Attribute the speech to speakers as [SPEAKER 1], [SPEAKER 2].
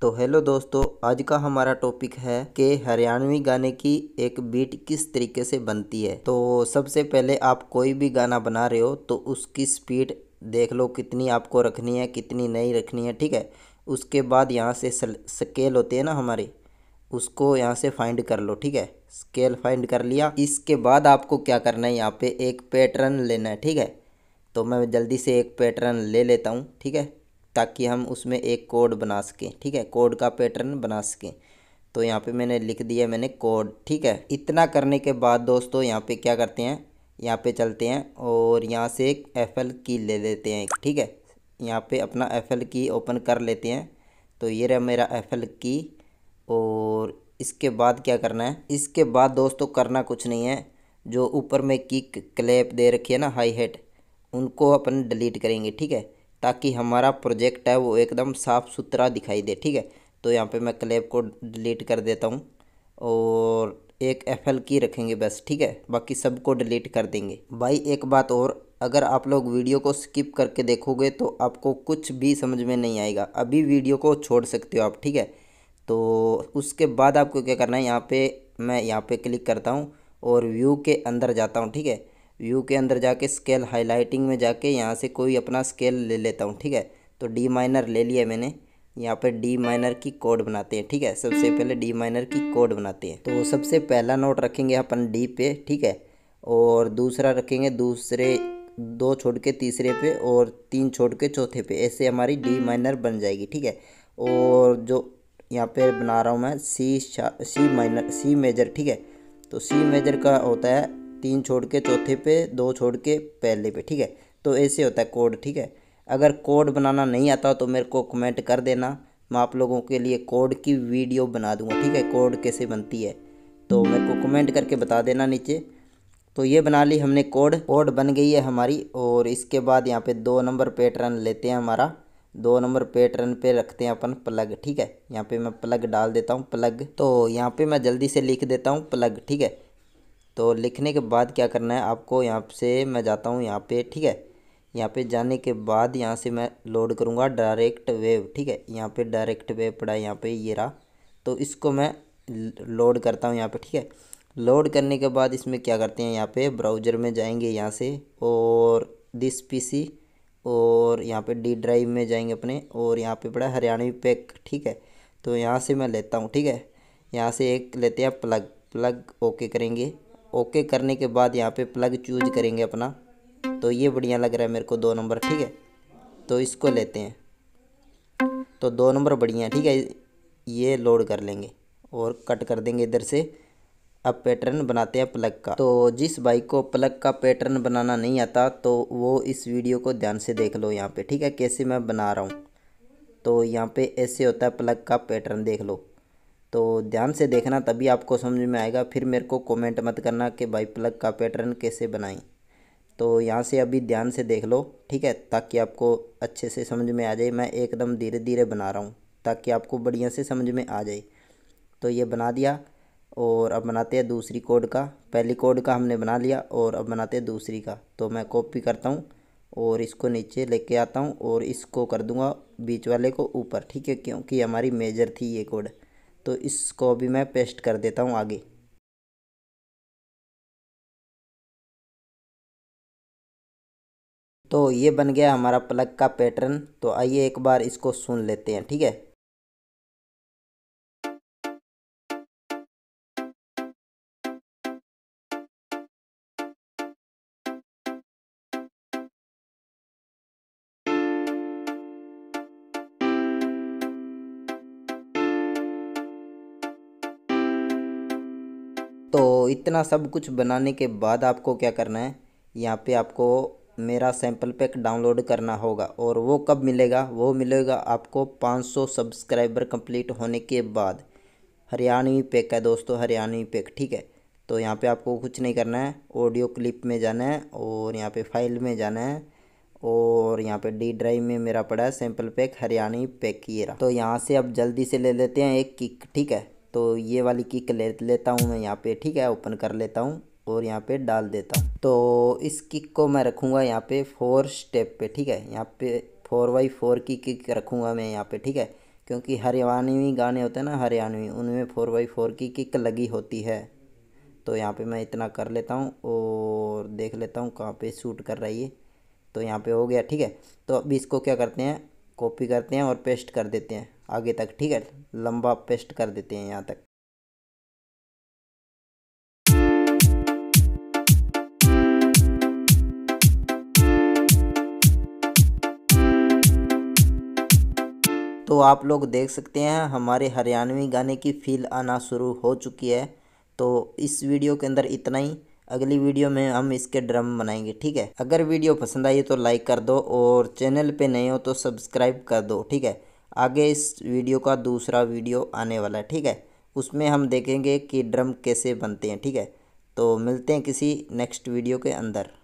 [SPEAKER 1] तो हेलो दोस्तों आज का हमारा टॉपिक है कि हरियाणवी गाने की एक बीट किस तरीके से बनती है तो सबसे पहले आप कोई भी गाना बना रहे हो तो उसकी स्पीड देख लो कितनी आपको रखनी है कितनी नहीं रखनी है ठीक है उसके बाद यहाँ से स्केल होते हैं ना हमारे उसको यहाँ से फाइंड कर लो ठीक है स्केल फाइंड कर लिया इसके बाद आपको क्या करना है यहाँ पे एक पैटर्न लेना है ठीक है तो मैं जल्दी से एक पैटर्न ले लेता हूँ ठीक है ताकि हम उसमें एक कोड बना सकें ठीक है कोड का पैटर्न बना सकें तो यहाँ पे मैंने लिख दिया मैंने कोड ठीक है इतना करने के बाद दोस्तों यहाँ पे क्या करते हैं यहाँ पे चलते हैं और यहाँ से एक एफ एल की ले लेते हैं ठीक है यहाँ पे अपना एफ एल की ओपन कर लेते हैं तो ये रहा मेरा एफ एल की और इसके बाद क्या करना है इसके बाद दोस्तों करना कुछ नहीं है जो ऊपर में किक क्लैप दे रखी है ना हाई हेट उनको अपन डिलीट करेंगे ठीक है ताकि हमारा प्रोजेक्ट है वो एकदम साफ़ सुथरा दिखाई दे ठीक है तो यहाँ पे मैं क्लेप को डिलीट कर देता हूँ और एक एफ एल की रखेंगे बस ठीक है बाकी सब को डिलीट कर देंगे भाई एक बात और अगर आप लोग वीडियो को स्किप करके देखोगे तो आपको कुछ भी समझ में नहीं आएगा अभी वीडियो को छोड़ सकते हो आप ठीक है तो उसके बाद आपको क्या करना है यहाँ पर मैं यहाँ पर क्लिक करता हूँ और व्यू के अंदर जाता हूँ ठीक है व्यू के अंदर जाके स्केल हाईलाइटिंग में जाके यहाँ से कोई अपना स्केल ले लेता हूँ ठीक है तो डी माइनर ले लिया मैंने यहाँ पर डी माइनर की कोड बनाते हैं ठीक है सबसे पहले डी माइनर की कोड बनाते हैं तो सबसे पहला नोट रखेंगे अपन डी पे ठीक है और दूसरा रखेंगे दूसरे दो छोड़ के तीसरे पे और तीन छोड़ के चौथे पे ऐसे हमारी डी माइनर बन जाएगी ठीक है और जो यहाँ पे बना रहा हूँ मैं सी सी माइनर सी मेजर ठीक है तो सी मेजर का होता है तीन छोड़ के चौथे पे दो छोड़ के पहले पे ठीक है तो ऐसे होता है कोड ठीक है अगर कोड बनाना नहीं आता तो मेरे को कमेंट कर देना मैं आप लोगों के लिए कोड की वीडियो बना दूंगा ठीक है कोड कैसे बनती है तो मेरे को कमेंट करके बता देना नीचे तो ये बना ली हमने कोड कोड बन गई है हमारी और इसके बाद यहाँ पे दो नंबर पैटर्न लेते हैं हमारा दो नंबर पैटर्न पे रखते हैं अपन प्लग ठीक है यहाँ पे मैं प्लग डाल देता हूँ प्लग तो यहाँ पे मैं जल्दी से लिख देता हूँ प्लग ठीक है तो लिखने के बाद क्या करना है आपको यहाँ से मैं जाता हूँ यहाँ पे ठीक है यहाँ पे जाने के बाद यहाँ से मैं लोड करूँगा डायरेक्ट वेव ठीक है यहाँ पे डायरेक्ट वेव पड़ा है यहाँ पे ये रहा तो इसको मैं लोड करता हूँ यहाँ पे ठीक है लोड करने के बाद इसमें क्या करते हैं यहाँ पे ब्राउज़र में जाएंगे यहाँ से और दिस पी और यहाँ पर डी ड्राइव में जाएंगे अपने और यहाँ पर पड़ा हरियाणवी पैक ठीक है तो यहाँ से मैं लेता हूँ ठीक है यहाँ से एक लेते हैं प्लग प्लग ओके करेंगे ओके करने के बाद यहाँ पे प्लग चूज करेंगे अपना तो ये बढ़िया लग रहा है मेरे को दो नंबर ठीक है तो इसको लेते हैं तो दो नंबर बढ़िया ठीक है ये लोड कर लेंगे और कट कर देंगे इधर से अब पैटर्न बनाते हैं प्लग का तो जिस बाइक को प्लग का पैटर्न बनाना नहीं आता तो वो इस वीडियो को ध्यान से देख लो यहाँ पे ठीक है कैसे मैं बना रहा हूँ तो यहाँ पे ऐसे होता है प्लग का पैटर्न देख लो तो ध्यान से देखना तभी आपको समझ में आएगा फिर मेरे को कमेंट मत करना कि भाई प्लग का पैटर्न कैसे बनाएं तो यहाँ से अभी ध्यान से देख लो ठीक है ताकि आपको अच्छे से समझ में आ जाए मैं एकदम धीरे धीरे बना रहा हूँ ताकि आपको बढ़िया से समझ में आ जाए तो ये बना दिया और अब बनाते हैं दूसरी कोड का पहली कोड का हमने बना लिया और अब बनाते हैं दूसरी का तो मैं कॉपी करता हूँ और इसको नीचे लेके आता हूँ और इसको कर दूँगा बीच वाले को ऊपर ठीक है क्योंकि हमारी मेजर थी ये कोड तो इसको भी मैं पेस्ट कर देता हूँ आगे तो ये बन गया हमारा प्लग का पैटर्न तो आइए एक बार इसको सुन लेते हैं ठीक है तो इतना सब कुछ बनाने के बाद आपको क्या करना है यहाँ पे आपको मेरा सैंपल पैक डाउनलोड करना होगा और वो कब मिलेगा वो मिलेगा आपको 500 सब्सक्राइबर कंप्लीट होने के बाद हरियाणवी पैक है दोस्तों हरियाणवी पैक ठीक है तो यहाँ पे आपको कुछ नहीं करना है ऑडियो क्लिप में जाना है और यहाँ पे फाइल में जाना है और यहाँ पे डी ड्राइव में मेरा पड़ा है सैंपल पैक हरियाणवी पैक ये रहा तो यहाँ से आप जल्दी से ले लेते हैं एक किक ठीक है तो ये वाली किक ले लेता हूँ मैं यहाँ पे ठीक है ओपन कर लेता हूँ और यहाँ पे डाल देता हूँ तो इस किक को मैं रखूँगा यहाँ पे फोर स्टेप पे ठीक है यहाँ पे फोर बाई फोर की किक रखूँगा मैं यहाँ पे ठीक है क्योंकि हरियाणवी गाने होते हैं ना हरियाणवी उनमें फ़ोर बाई फोर की किक लगी होती है तो यहाँ पे मैं इतना कर लेता हूँ और देख लेता हूँ कहाँ पे शूट कर रही है तो यहाँ पे हो गया ठीक है तो अभी इसको क्या करते हैं कॉपी करते हैं और पेस्ट कर देते हैं आगे तक ठीक है लंबा पेस्ट कर देते हैं यहाँ तक तो आप लोग देख सकते हैं हमारे हरियाणवी गाने की फील आना शुरू हो चुकी है तो इस वीडियो के अंदर इतना ही अगली वीडियो में हम इसके ड्रम बनाएंगे ठीक है अगर वीडियो पसंद आई तो लाइक कर दो और चैनल पे नए हो तो सब्सक्राइब कर दो ठीक है आगे इस वीडियो का दूसरा वीडियो आने वाला है ठीक है उसमें हम देखेंगे कि ड्रम कैसे बनते हैं ठीक है तो मिलते हैं किसी नेक्स्ट वीडियो के अंदर